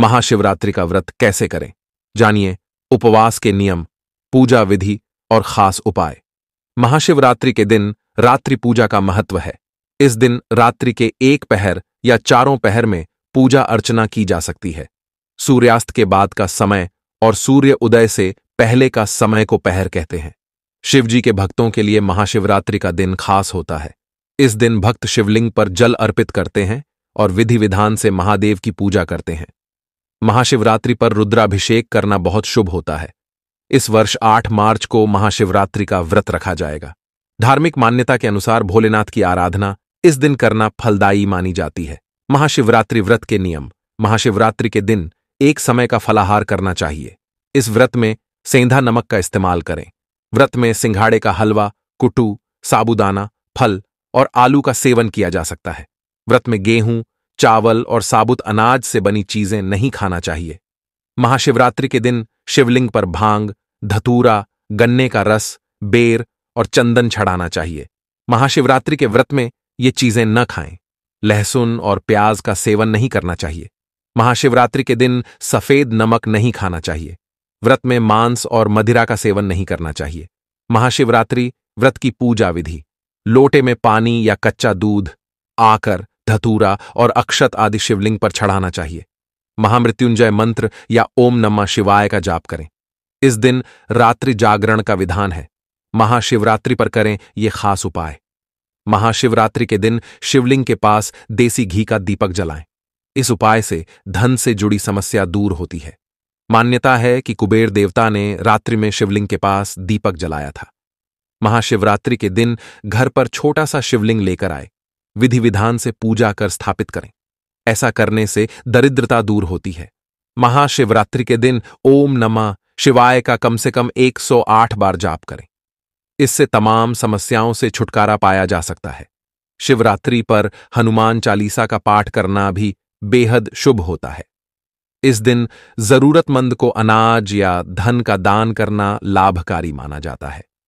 महाशिवरात्रि का व्रत कैसे करें जानिए उपवास के नियम पूजा विधि और खास उपाय महाशिवरात्रि के दिन रात्रि पूजा का महत्व है इस दिन रात्रि के एक पहर या चारों पहर में पूजा अर्चना की जा सकती है सूर्यास्त के बाद का समय और सूर्य उदय से पहले का समय को पहर कहते हैं शिवजी के भक्तों के लिए महाशिवरात्रि का दिन खास होता है इस दिन भक्त शिवलिंग पर जल अर्पित करते हैं और विधि विधान से महादेव की पूजा करते हैं महाशिवरात्रि पर रुद्राभिषेक करना बहुत शुभ होता है इस वर्ष 8 मार्च को महाशिवरात्रि का व्रत रखा जाएगा धार्मिक मान्यता के अनुसार भोलेनाथ की आराधना इस दिन करना फलदायी मानी जाती है महाशिवरात्रि व्रत के नियम महाशिवरात्रि के दिन एक समय का फलाहार करना चाहिए इस व्रत में सेंधा नमक का इस्तेमाल करें व्रत में सिंघाड़े का हलवा कुटू साबुदाना फल और आलू का सेवन किया जा सकता है व्रत में गेहूं चावल और साबुत अनाज से बनी चीजें नहीं खाना चाहिए महाशिवरात्रि के दिन शिवलिंग पर भांग धतूरा गन्ने का रस बेर और चंदन छड़ाना चाहिए महाशिवरात्रि के व्रत में ये चीजें न खाएं लहसुन और प्याज का सेवन नहीं करना चाहिए महाशिवरात्रि के दिन सफेद नमक नहीं खाना चाहिए व्रत में मांस और मदिरा का सेवन नहीं करना चाहिए महाशिवरात्रि व्रत की पूजा विधि लोटे में पानी या कच्चा दूध आकर धतूरा और अक्षत आदि शिवलिंग पर चढ़ाना चाहिए महामृत्युंजय मंत्र या ओम नमः शिवाय का जाप करें इस दिन रात्रि जागरण का विधान है महाशिवरात्रि पर करें ये खास उपाय महाशिवरात्रि के दिन शिवलिंग के पास देसी घी का दीपक जलाएं इस उपाय से धन से जुड़ी समस्या दूर होती है मान्यता है कि कुबेर देवता ने रात्रि में शिवलिंग के पास दीपक जलाया था महाशिवरात्रि के दिन घर पर छोटा सा शिवलिंग लेकर आए विधि विधान से पूजा कर स्थापित करें ऐसा करने से दरिद्रता दूर होती है महाशिवरात्रि के दिन ओम नमा शिवाय का कम से कम 108 बार जाप करें इससे तमाम समस्याओं से छुटकारा पाया जा सकता है शिवरात्रि पर हनुमान चालीसा का पाठ करना भी बेहद शुभ होता है इस दिन जरूरतमंद को अनाज या धन का दान करना लाभकारी माना जाता है